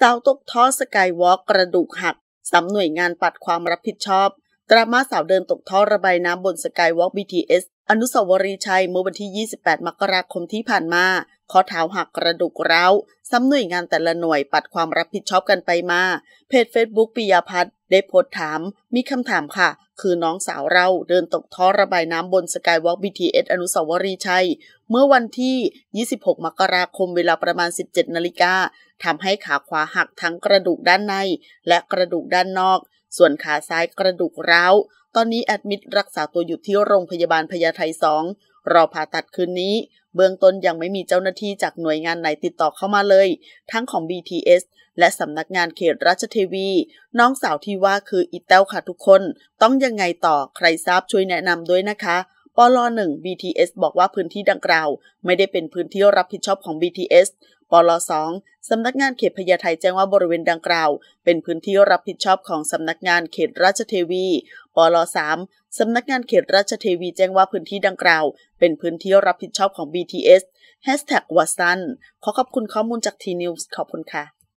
สาวตกท่อสกายวอล์กกระดูกหัก สำหน่วยงานปัดความรับผิดชอบดราม่าสาวเดินตกท่อระบายน้ำบนสกายวอล์ก BTS อนุสาวรีย์ชัย เมื่อวันที่ 28 มกราคมที่ผ่านมา ข้อเท้าหักกระดูกร้าว สำหน่วยงานแต่ละหน่วยปัดความรับผิดชอบกันไปมา เพจเฟซบุ๊กปิยพัฒน์ได้โพสถาม มีคำถามค่ะ คือน้องสาวเราเดินตกท่อระบายน้ำบนสกายวอล์กบีทีเอสอนุสาวรีย์ชัย เมื่อวันที่ 26 มกราคมเวลาประมาณ 17 นาฬิกาทำให้ขาขวาหักทั้งกระดูกด้านในและกระดูกด้านนอกส่วนขาซ้ายกระดูกร้าวตอนนี้แอดมิดรักษาตัวอยู่ที่โรงพยาบาลพญาไท 2 รอผ่าตัดคืนนี้ เบื้องต้นยังไม่มีเจ้าหน้าที่จากหน่วยงานไหนติดต่อเข้ามาเลย ทั้งของ BTS และสำนักงานเขตราชเทวี น้องสาวที่ว่าคืออิเต้าค่ะทุกคน ต้องยังไงต่อ ใครทราบช่วยแนะนำด้วยนะคะ ปล1 BTS บอกว่าพื้นที่ดังกล่าว ไม่ได้เป็นพื้นที่รับผิดชอบของ BTS ปลสองสำนักงานเขตพญาไทแจ้งว่าบริเวณดังกล่าว เป็นพื้นที่รับผิดชอบของสำนักงานเขตราชเทวีปลสามสำนักงานเขตราชเทวีแจ้งว่าพื้นที่ดังกล่าว เป็นพื้นที่รับผิดชอบของ BTS แฮชแท็กวัสันขอขอบคุณข้อมูลจากทีนิวส์ขอบคุณค่ะ